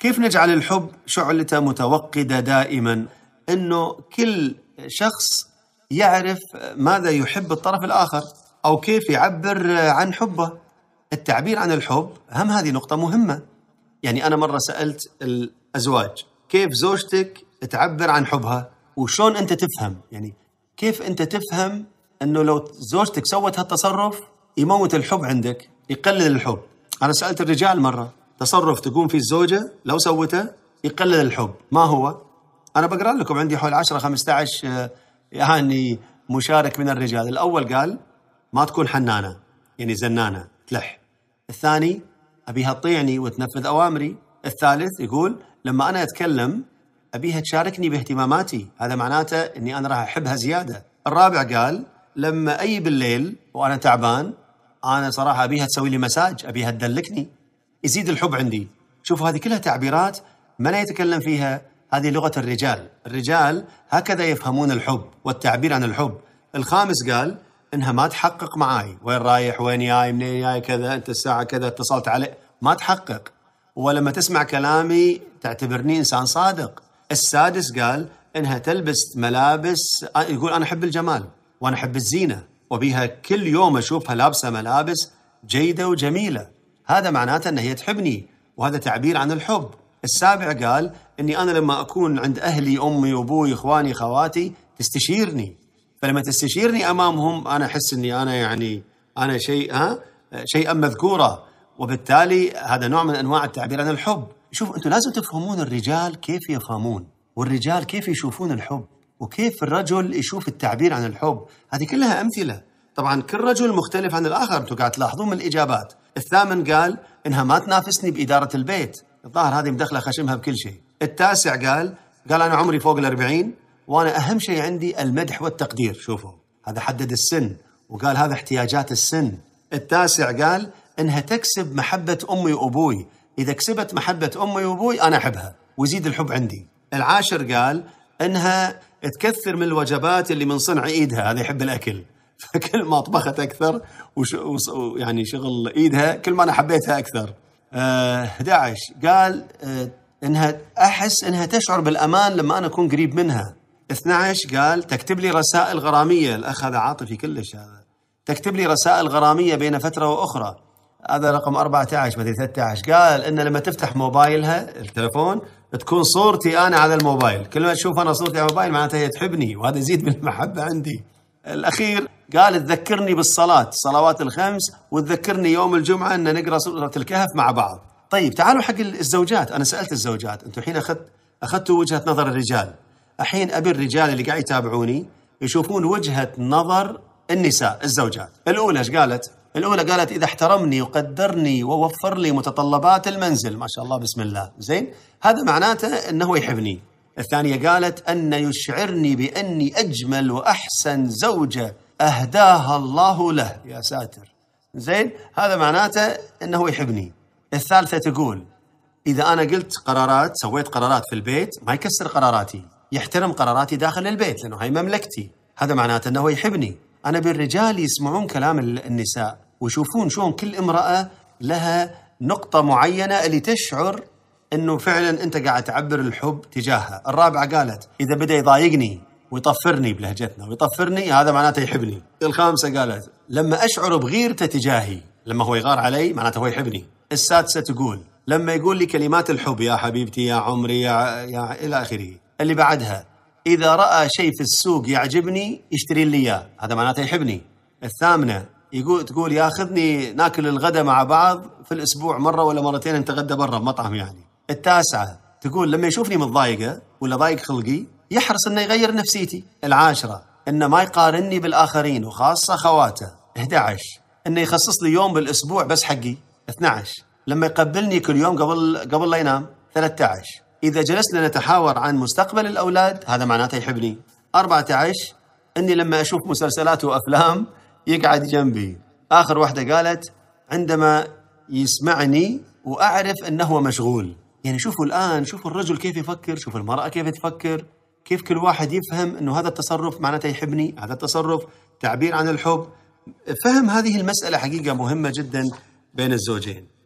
كيف نجعل الحب شعلته متوقده دائما انه كل شخص يعرف ماذا يحب الطرف الاخر او كيف يعبر عن حبه التعبير عن الحب هم هذه نقطه مهمه يعني انا مره سالت الازواج كيف زوجتك تعبر عن حبها وشون انت تفهم يعني كيف انت تفهم انه لو زوجتك سوت هالتصرف يموت الحب عندك يقلل الحب انا سالت الرجال مره تصرف تقوم فيه الزوجه لو سوته يقلل الحب ما هو انا بقرا لكم عندي حول 10 15 يعني مشارك من الرجال الاول قال ما تكون حنانه يعني زنانه تلح الثاني ابيها تطيعني وتنفذ اوامري الثالث يقول لما انا اتكلم ابيها تشاركني باهتماماتي هذا معناته اني انا راح احبها زياده الرابع قال لما اي بالليل وانا تعبان انا صراحه ابيها تسوي لي مساج ابيها تدلكني يزيد الحب عندي شوفوا هذه كلها تعبيرات ما لا يتكلم فيها هذه لغة الرجال الرجال هكذا يفهمون الحب والتعبير عن الحب الخامس قال انها ما تحقق معاي وين رايح وين جاي منين جاي كذا انت الساعه كذا اتصلت علي ما تحقق ولما تسمع كلامي تعتبرني انسان صادق السادس قال انها تلبس ملابس يقول انا احب الجمال وانا احب الزينه وبها كل يوم اشوفها لابسه ملابس جيده وجميله هذا معناته أن هي تحبني وهذا تعبير عن الحب السابع قال أني أنا لما أكون عند أهلي أمي وأبوي إخواني خواتي تستشيرني فلما تستشيرني أمامهم أنا أحس أني أنا يعني أنا شيء ها شيئا مذكورا وبالتالي هذا نوع من أنواع التعبير عن الحب شوف أنتم لازم تفهمون الرجال كيف يفهمون والرجال كيف يشوفون الحب وكيف الرجل يشوف التعبير عن الحب هذه كلها أمثلة طبعا كل رجل مختلف عن الآخر أنتم قاعد تلاحظون من الإجابات الثامن قال إنها ما تنافسني بإدارة البيت الظاهر هذه مدخلة خشمها بكل شيء التاسع قال قال أنا عمري فوق الأربعين وأنا أهم شيء عندي المدح والتقدير شوفوا هذا حدد السن وقال هذا احتياجات السن التاسع قال إنها تكسب محبة أمي وأبوي إذا كسبت محبة أمي وأبوي أنا أحبها ويزيد الحب عندي العاشر قال إنها تكثر من الوجبات اللي من صنع إيدها هذا يحب الأكل فكل ما طبخت اكثر ويعني شغل ايدها كل ما انا حبيتها اكثر. 11 آه، قال آه، انها احس انها تشعر بالامان لما انا اكون قريب منها. 12 قال تكتب لي رسائل غراميه، الاخ هذا عاطفي كلش هذا. تكتب لي رسائل غراميه بين فتره واخرى. هذا رقم 14 مدري 13 قال ان لما تفتح موبايلها التلفون تكون صورتي انا على الموبايل، كل ما تشوف انا صورتي على الموبايل معناتها هي تحبني وهذا يزيد من المحبه عندي. الأخير قال تذكرني بالصلاة الصلوات الخمس وتذكرني يوم الجمعة أن نقرأ سورة الكهف مع بعض طيب تعالوا حق الزوجات أنا سألت الزوجات أنتم الحين أخذت أخذتوا وجهة نظر الرجال الحين أبي الرجال اللي قاعد يتابعوني يشوفون وجهة نظر النساء الزوجات الأولى ايش قالت؟ الأولى قالت إذا احترمني وقدرني ووفر لي متطلبات المنزل ما شاء الله بسم الله زين هذا معناته أنه يحبني الثانية قالت أن يشعرني بأني أجمل وأحسن زوجة أهداها الله له يا ساتر زين هذا معناته أنه يحبني الثالثة تقول إذا أنا قلت قرارات سويت قرارات في البيت ما يكسر قراراتي يحترم قراراتي داخل البيت لأنه هاي مملكتي هذا معناته أنه يحبني أنا بالرجال يسمعون كلام النساء ويشوفون شلون كل امرأة لها نقطة معينة اللي تشعر انه فعلا انت قاعد تعبر الحب تجاهها، الرابعه قالت اذا بدا يضايقني ويطفرني بلهجتنا ويطفرني هذا معناته يحبني، الخامسه قالت لما اشعر بغيرته تجاهي، لما هو يغار علي معناته هو يحبني، السادسه تقول لما يقول لي كلمات الحب يا حبيبتي يا عمري يا, يا الى اخره، اللي بعدها اذا راى شيء في السوق يعجبني يشتري لي اياه، هذا معناته يحبني. الثامنه يقول تقول ياخذني ناكل الغداء مع بعض في الاسبوع مره ولا مرتين نتغدى برا بمطعم يعني. التاسعة تقول لما يشوفني متضايقة ولا ضايق خلقي يحرص انه يغير نفسيتي العاشرة انه ما يقارني بالآخرين وخاصة خواته 11 انه يخصص لي يوم بالاسبوع بس حقي 12 لما يقبلني كل يوم قبل قبل لا ينام 13 اذا جلسنا نتحاور عن مستقبل الاولاد هذا معناته يحبني 14 اني لما اشوف مسلسلات وافلام يقعد جنبي اخر واحده قالت عندما يسمعني واعرف انه مشغول يعني شوفوا الآن شوفوا الرجل كيف يفكر شوفوا المرأة كيف تفكر كيف كل واحد يفهم أنه هذا التصرف معناته يحبني هذا التصرف تعبير عن الحب فهم هذه المسألة حقيقة مهمة جدا بين الزوجين